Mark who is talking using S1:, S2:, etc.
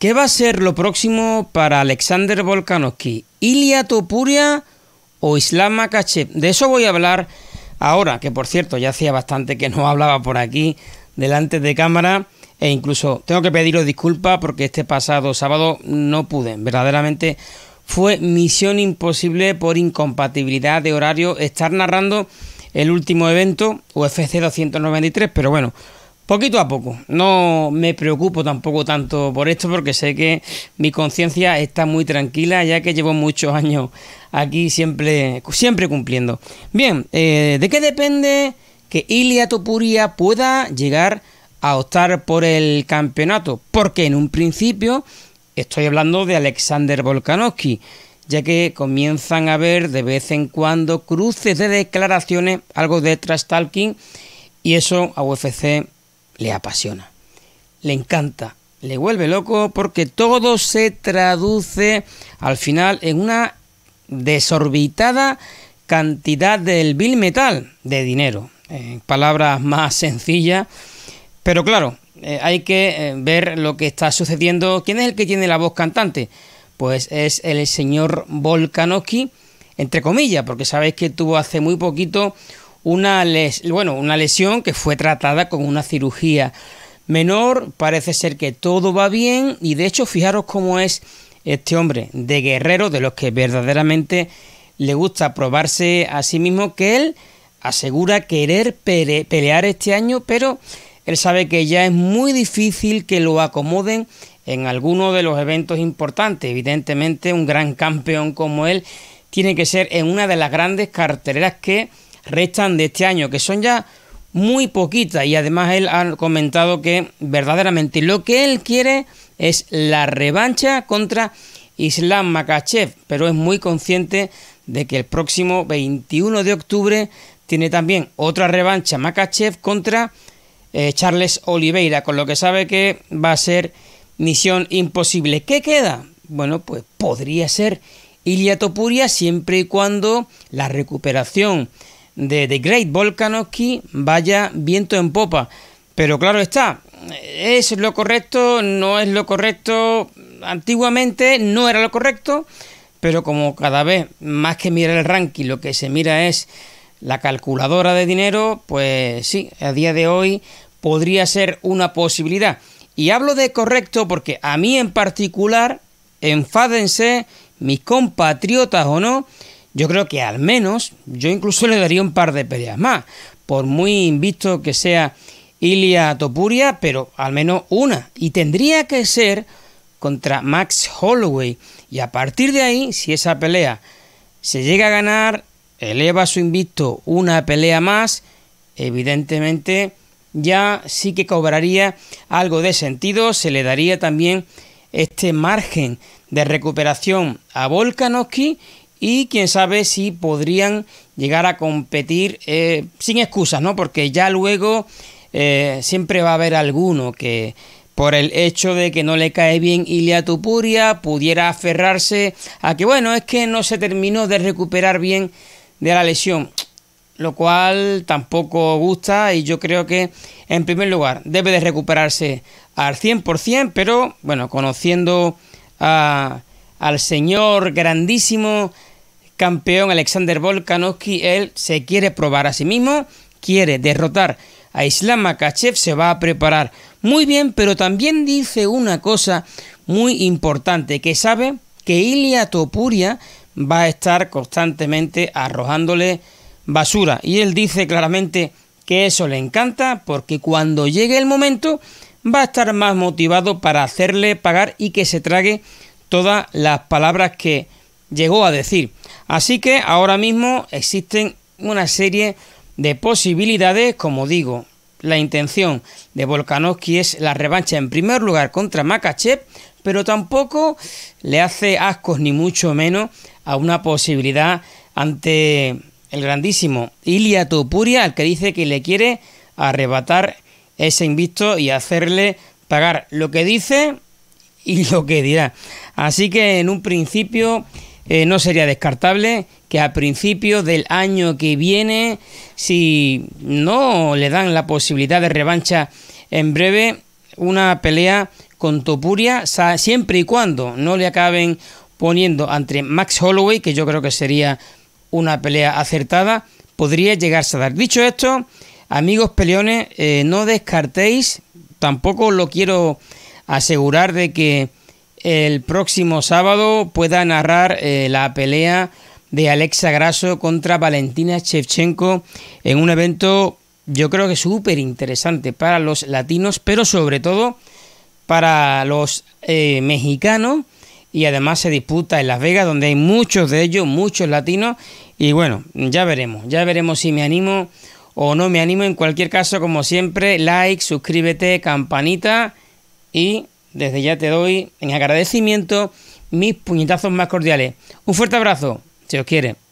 S1: ¿Qué va a ser lo próximo para Alexander Volkanovski? ¿Ilia Topuria o Islam Makachev? De eso voy a hablar ahora, que por cierto, ya hacía bastante que no hablaba por aquí delante de cámara. E incluso tengo que pediros disculpas porque este pasado sábado no pude. Verdaderamente fue misión imposible por incompatibilidad de horario estar narrando el último evento UFC 293. Pero bueno, Poquito a poco. No me preocupo tampoco tanto por esto porque sé que mi conciencia está muy tranquila ya que llevo muchos años aquí siempre, siempre cumpliendo. Bien, eh, ¿de qué depende que Ilia Topuria pueda llegar a optar por el campeonato? Porque en un principio estoy hablando de Alexander Volkanovski ya que comienzan a ver de vez en cuando cruces de declaraciones, algo de trash y eso a UFC le apasiona, le encanta, le vuelve loco porque todo se traduce al final en una desorbitada cantidad del bill metal de dinero. En palabras más sencillas, pero claro, eh, hay que eh, ver lo que está sucediendo. ¿Quién es el que tiene la voz cantante? Pues es el señor Volkanovsky, entre comillas, porque sabéis que tuvo hace muy poquito una, bueno, una lesión que fue tratada con una cirugía menor, parece ser que todo va bien y de hecho fijaros cómo es este hombre de guerrero, de los que verdaderamente le gusta probarse a sí mismo, que él asegura querer pelear este año, pero él sabe que ya es muy difícil que lo acomoden en alguno de los eventos importantes. Evidentemente un gran campeón como él tiene que ser en una de las grandes carteleras que restan de este año, que son ya muy poquitas y además él ha comentado que verdaderamente lo que él quiere es la revancha contra Islam Makachev, pero es muy consciente de que el próximo 21 de octubre tiene también otra revancha Makachev contra eh, Charles Oliveira, con lo que sabe que va a ser misión imposible. ¿Qué queda? Bueno, pues podría ser Iliatopuria Topuria siempre y cuando la recuperación de The Great Volkanovski vaya viento en popa. Pero claro está, ¿es lo correcto? ¿No es lo correcto? Antiguamente no era lo correcto, pero como cada vez más que mirar el ranking, lo que se mira es la calculadora de dinero, pues sí, a día de hoy podría ser una posibilidad. Y hablo de correcto porque a mí en particular, enfádense, mis compatriotas o no, yo creo que al menos, yo incluso le daría un par de peleas más, por muy invisto que sea Ilia Topuria, pero al menos una. Y tendría que ser contra Max Holloway. Y a partir de ahí, si esa pelea se llega a ganar, eleva su invicto una pelea más, evidentemente ya sí que cobraría algo de sentido, se le daría también este margen de recuperación a Volkanovski y quién sabe si podrían llegar a competir eh, sin excusas, ¿no? Porque ya luego eh, siempre va a haber alguno que por el hecho de que no le cae bien Ilia Tupuria pudiera aferrarse a que bueno, es que no se terminó de recuperar bien de la lesión, lo cual tampoco gusta y yo creo que en primer lugar debe de recuperarse al 100%, pero bueno, conociendo al señor grandísimo campeón Alexander Volkanovski, él se quiere probar a sí mismo, quiere derrotar a Islam Makachev, se va a preparar muy bien, pero también dice una cosa muy importante, que sabe que Ilia Topuria va a estar constantemente arrojándole basura. Y él dice claramente que eso le encanta porque cuando llegue el momento va a estar más motivado para hacerle pagar y que se trague todas las palabras que llegó a decir. Así que ahora mismo existen una serie de posibilidades, como digo, la intención de Volkanovski es la revancha en primer lugar contra Makachev, pero tampoco le hace ascos ni mucho menos a una posibilidad ante el grandísimo Ilia Topuria, al que dice que le quiere arrebatar ese invisto y hacerle pagar lo que dice y lo que dirá. Así que en un principio eh, no sería descartable que a principios del año que viene, si no le dan la posibilidad de revancha en breve, una pelea con Topuria, siempre y cuando no le acaben poniendo entre Max Holloway, que yo creo que sería una pelea acertada, podría llegarse a dar. Dicho esto, amigos peleones, eh, no descartéis, tampoco lo quiero asegurar de que el próximo sábado pueda narrar eh, la pelea de Alexa Grasso contra Valentina Shevchenko en un evento yo creo que súper interesante para los latinos, pero sobre todo para los eh, mexicanos. Y además se disputa en Las Vegas, donde hay muchos de ellos, muchos latinos. Y bueno, ya veremos, ya veremos si me animo o no me animo. En cualquier caso, como siempre, like, suscríbete, campanita y desde ya te doy en agradecimiento mis puñetazos más cordiales. Un fuerte abrazo, si os quiere.